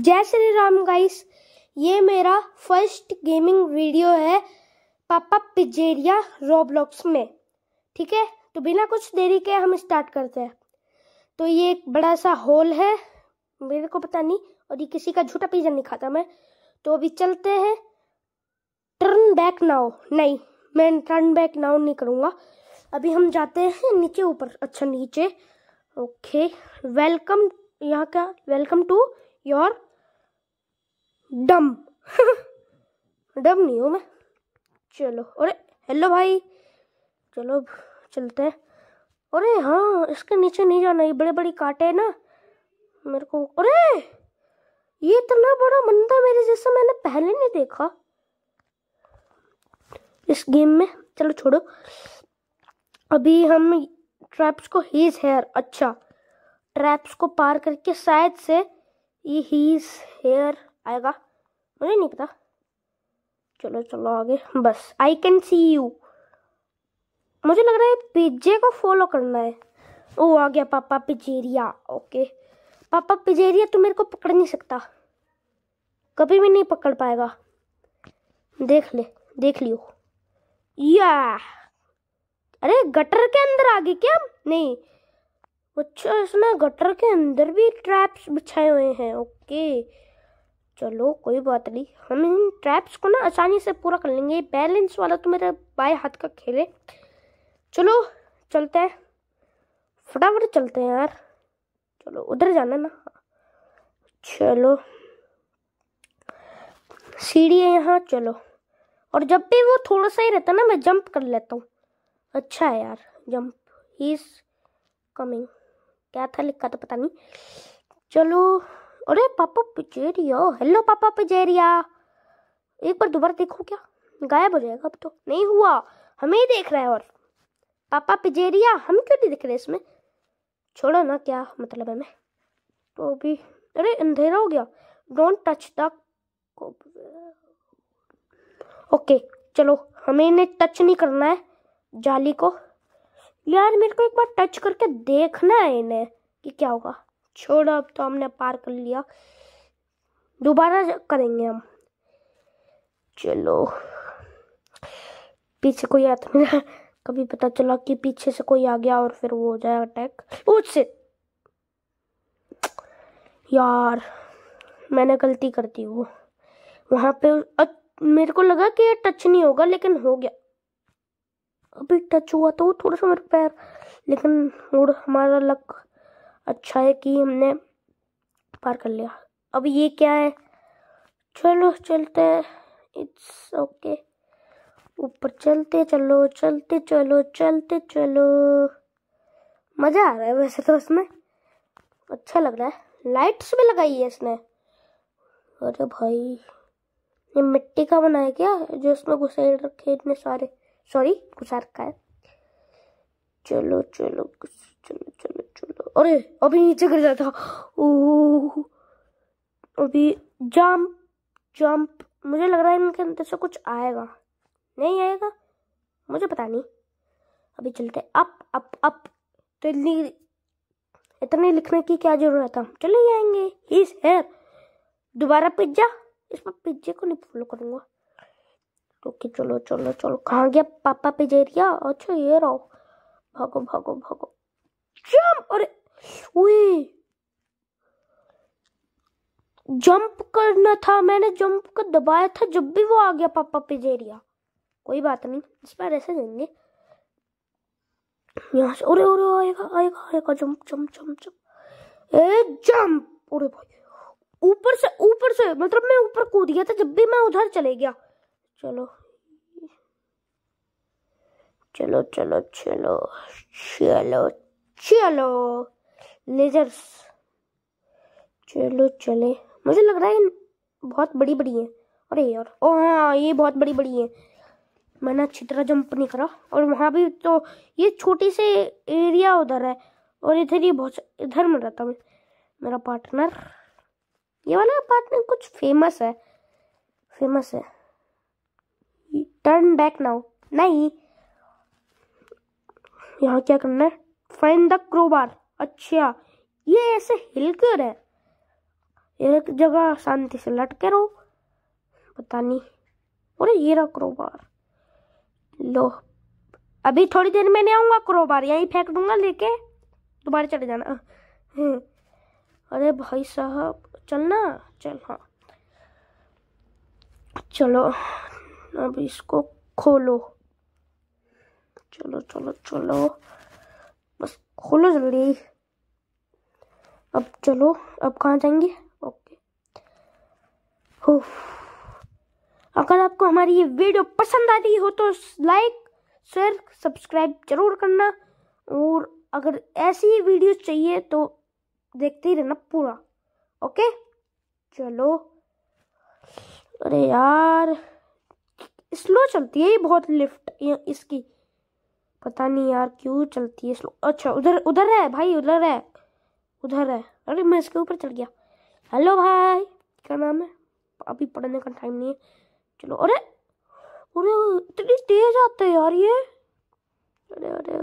जय श्री राम गाइस ये मेरा फर्स्ट गेमिंग वीडियो है पापा पिजेरिया रोब्लॉक्स में ठीक है तो बिना कुछ देरी के हम स्टार्ट करते हैं तो ये एक बड़ा सा हॉल है मेरे को पता नहीं और ये किसी का झूठा पिजन नहीं खाता मैं तो अभी चलते हैं टर्न बैक नाउ नहीं मैं टर्न बैक नाउ नहीं करूँगा अभी हम जाते हैं नीचे ऊपर अच्छा नीचे ओके वेलकम यहाँ का वेलकम टू योर डम डम नहीं हूँ मैं चलो अरे हेलो भाई चलो चलते हैं अरे हाँ इसके नीचे नहीं जाना ये बड़े बड़ी कांटे हैं ना मेरे को अरे ये इतना बड़ा मंदा मेरे जैसा मैंने पहले नहीं देखा इस गेम में चलो छोड़ो अभी हम ट्रैप्स को हीज हेयर अच्छा ट्रैप्स को पार करके शायद से ये हीज हेयर आएगा मुझे नहीं पता चलो चलो आगे बस आई कैन सी यू मुझे लग रहा है पिज्जे को फॉलो करना है ओ आ गया पापा पिजेरिया ओके पापा पिजेरिया तू मेरे को पकड़ नहीं सकता कभी भी नहीं पकड़ पाएगा देख ले देख लियो या अरे गटर के अंदर आ गए क्या नहीं अच्छा इसमें गटर के अंदर भी ट्रैप्स बिछाए हुए हैं ओके चलो कोई बात नहीं हम इन ट्रैप्स को ना आसानी से पूरा कर लेंगे बैलेंस वाला तो मेरा बाएं हाथ का खेल है चलो चलते हैं फटाफट चलते हैं यार चलो उधर जाना ना चलो सीढ़ी है यहाँ चलो और जब भी वो थोड़ा सा ही रहता ना मैं जंप कर लेता हूँ अच्छा है यार जंप ही इज़ कमिंग क्या था लिखा था पता नहीं चलो अरे पापा पिजेरिया हेलो पापा पिजेरिया एक बार दोबारा देखो क्या गायब हो जाएगा अब तो नहीं हुआ हमें ही देख रहा है और पापा पिजेरिया हम क्यों नहीं दिख रहे इसमें छोड़ो ना क्या मतलब है मैं तो भी अरे अंधेरा हो गया डोंट टच द ओके चलो हमें इन्हें टच नहीं करना है जाली को यार मेरे को एक बार टच करके देखना है इन्हें कि क्या होगा छोड़ो अब तो हमने पार कर लिया दोबारा करेंगे हम चलो पीछे कोई आता नहीं कभी पता चला कि पीछे से कोई आ गया और फिर वो हो जाए अटैक उससे यार मैंने गलती कर दी वो वहाँ पे अ, मेरे को लगा कि ये टच नहीं होगा लेकिन हो गया अभी टच हुआ तो थोड़ा सा मेरा पैर लेकिन और हमारा लक अच्छा है कि हमने पार कर लिया अब ये क्या है चलो चलते हैं इट्स ओके ऊपर चलते चलो चलते चलो चलते चलो मज़ा आ रहा है वैसे तो इसमें अच्छा लग रहा है लाइट्स भी लगाई है इसने अरे भाई ये मिट्टी का बनाया क्या जो इसमें घुसेड़ रखे इतने सारे सॉरी गुस्सा का है चलो चलो चलो चलो चलो अरे अभी नीचे गिर जाता ओह अभी जंप जंप मुझे लग रहा है इनके अंदर से कुछ आएगा नहीं आएगा मुझे पता नहीं अभी चलते अप अप अप तो इतनी इतने लिखने की क्या जरूरत है चले जाएंगे इस हेयर दोबारा पिज्जा इस पर पिज्जे को नहीं फॉलो करूँगा ओके चलो चलो चलो कहाँ गया पापा पिजेरिया अच्छा ये रहो भागो भागो भागो जंप अरे ओए जंप करना था मैंने जंप कर दबाया था जब भी वो आ गया पापा पिजेरिया कोई बात नहीं इस बार ऐसे देंगे यहाँ से अरे अरे आएगा आएगा आएगा jump jump jump jump a jump अरे भाई ऊपर से ऊपर से मतलब मैं ऊपर कूद गया था जब भी मैं उधर चले गया चलो चलो चलो चलो चलो चलो लेजर्स चलो चले मुझे लग रहा है बहुत बड़ी बड़ी है अरे यार ओ हाँ ये बहुत बड़ी बड़ी है मैंने अच्छी तरह जंप नहीं करा और वहाँ भी तो ये छोटी से एरिया उधर है और इधर ये बहुत इधर मिल रहता था मेरा पार्टनर ये वाला पार्टनर कुछ फेमस है फेमस है टर्न बैक नाउ नहीं यहाँ क्या करना है फाइन द क्रोबार अच्छा ये ऐसे हिल क्यों रहे एक जगह शांति से लटके रहो पता नहीं अरे ये रहा क्रोबार लो अभी थोड़ी देर में नहीं आऊँगा क्रोबार यहीं फेंक दूंगा लेके दोबारा चले जाना हम्म। अरे भाई साहब चलना चल हाँ चलो अब इसको खोलो चलो चलो चलो बस खोलो जल्दी अब चलो अब कहाँ जाएंगे ओके हो अगर आपको हमारी ये वीडियो पसंद आती हो तो लाइक शेयर सब्सक्राइब जरूर करना और अगर ऐसी ही वीडियोस चाहिए तो देखते ही रहना पूरा ओके चलो अरे यार स्लो चलती है ये बहुत लिफ्ट इसकी पता नहीं यार क्यों चलती है स्लो अच्छा उधर उधर है भाई उधर है उधर है अरे मैं इसके ऊपर चल गया हेलो भाई क्या नाम है अभी पढ़ने का टाइम नहीं है चलो अरे अरे इतनी तेज आते हैं यार ये अरे अरे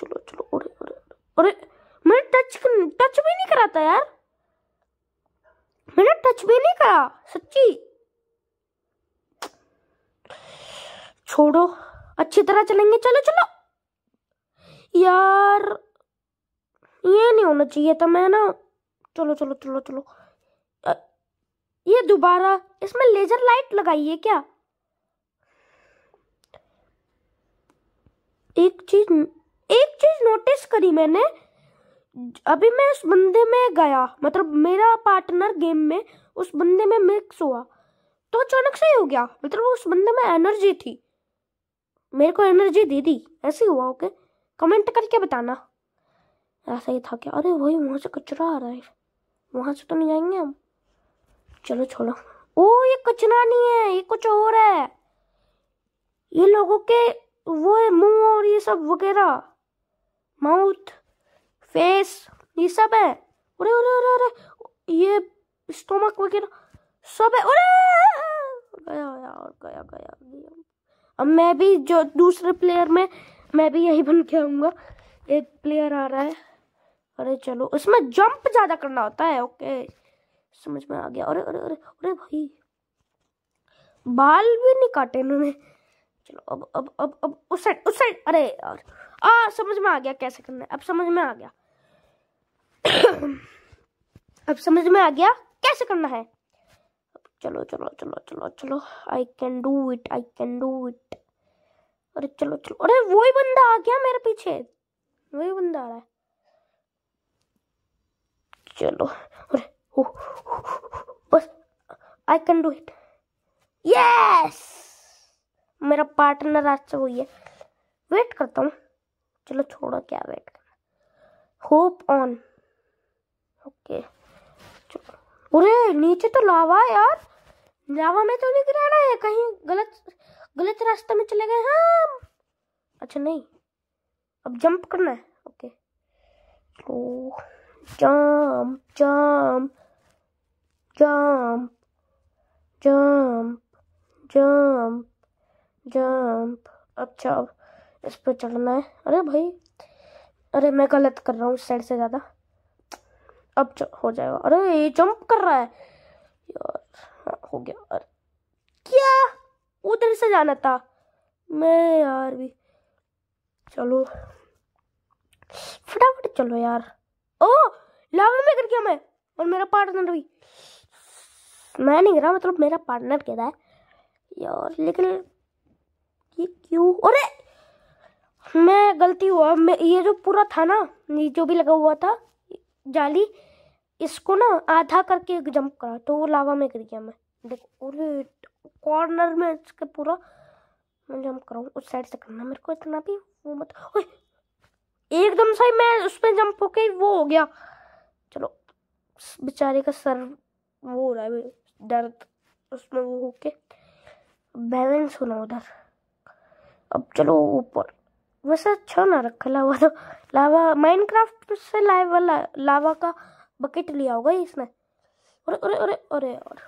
चलो चलो अरे अरे अरे मैंने टच टच भी नहीं करा था यार मैंने टच भी नहीं करा सच्ची छोड़ो अच्छी तरह चलेंगे चलो चलो यार ये नहीं होना चाहिए था मैं ना चलो चलो चलो चलो ये दोबारा इसमें लेजर लाइट लगाई है क्या एक चीज एक चीज नोटिस करी मैंने अभी मैं उस बंदे में गया मतलब मेरा पार्टनर गेम में उस बंदे में मिक्स हुआ तो अचानक से ही हो गया मतलब उस बंदे में एनर्जी थी मेरे को एनर्जी दे दी ऐसे हुआ ओके कमेंट करके बताना ऐसा ही था क्या अरे वही वहाँ से कचरा आ रहा है वहाँ से तो नहीं जाएंगे हम चलो छोड़ो ओ ये कचरा नहीं है ये कुछ और है ये लोगों के वो है मुंह और ये सब वगैरह माउथ फेस ये सब है अरे अरे अरे अरे ये स्टोमक वगैरह सब है अरे गया गया गया गया गया गया अब मैं भी जो दूसरे प्लेयर में मैं भी यही बन के आऊँगा एक प्लेयर आ रहा है अरे चलो उसमें जंप ज़्यादा करना होता है ओके समझ में आ गया अरे अरे अरे अरे भाई बाल भी नहीं काटे इन्होंने चलो अब अब अब अब उस साइड उस साइड अरे यार आ समझ में आ गया कैसे करना है अब समझ में आ गया अब समझ में आ गया कैसे करना है चलो चलो चलो चलो चलो I can do it I can do it अरे चलो चलो अरे वो ही बंदा आ गया मेरे पीछे वही बंदा आ रहा है चलो अरे हो बस I can do it yes मेरा पार्टनर आज से वही है वेट करता हूँ चलो छोड़ो क्या वेट करना होप ऑन ओके okay. अरे नीचे तो लावा है यार लावा में तो नहीं गिरा रहा है कहीं गलत गलत रास्ते में चले गए हाँ अच्छा नहीं अब जंप करना है ओके तो jump jump jump jump jump jump अच्छा अब इस पर चढ़ना है अरे भाई अरे मैं गलत कर रहा हूँ उस साइड से ज़्यादा अब हो जाएगा अरे ये जंप कर रहा है यार हाँ हो गया यार क्या उधर से जाना था मैं यार भी चलो फटाफट चलो यार ओ लावा में कर गया मैं और मेरा पार्टनर भी मैं नहीं रहा मतलब मेरा पार्टनर कह रहा है यार लेकिन ये क्यों अरे मैं गलती हुआ मैं ये जो पूरा था ना ये जो भी लगा हुआ था जाली इसको ना आधा करके एक जंप करा तो वो लावा में गिर गया मैं देखो अरे कॉर्नर में इसके पूरा मैं जंप कराऊँ उस साइड से करना मेरे को इतना भी वो मत एकदम से मैं उस पर जंप होके वो हो गया चलो बेचारे का सर वो हो रहा है दर्द उसमें वो होके बैलेंस होना उधर अब चलो ऊपर वैसे अच्छा ना रखा लावा तो लावा माइनक्राफ्ट से लाइव वाला लावा का बकेट लिया होगा इसने अरे अरे अरे अरे और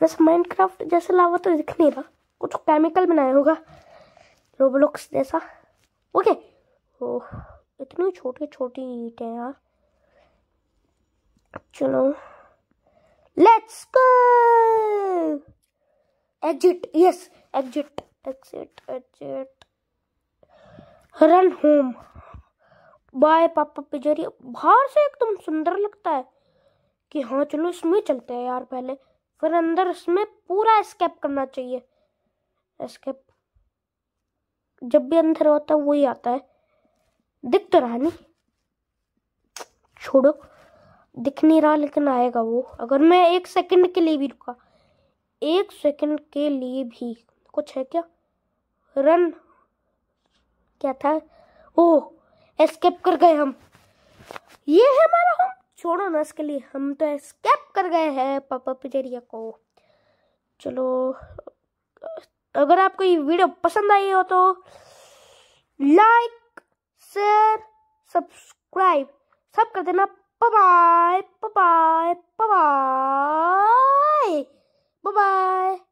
वैसे माइनक्राफ्ट जैसे लावा तो दिख नहीं रहा कुछ केमिकल बनाया होगा रोबलॉक्स जैसा ओके ओह इतनी छोटी छोटी ईट है यार चलो let's go exit yes exit exit exit run home bye पापा पिजरी बाहर से एकदम सुंदर लगता है कि हाँ चलो इसमें चलते हैं यार पहले फिर अंदर इसमें पूरा एस्केप करना चाहिए एस्केप जब भी अंदर होता है वही आता है दिख तो रहा नहीं छोड़ो दिख नहीं रहा लेकिन आएगा वो अगर मैं एक सेकंड के लिए भी रुका एक सेकंड के लिए भी कुछ है क्या रन क्या था ओ एस्केप कर गए हम ये है हमारा होम छोड़ो ना इसके लिए हम तो एस्केप कर गए हैं पापा पिजरिया को चलो अगर आपको ये वीडियो पसंद आई हो तो लाइक शेयर सब्सक्राइब सब कर देना बाय बाय बाय बाय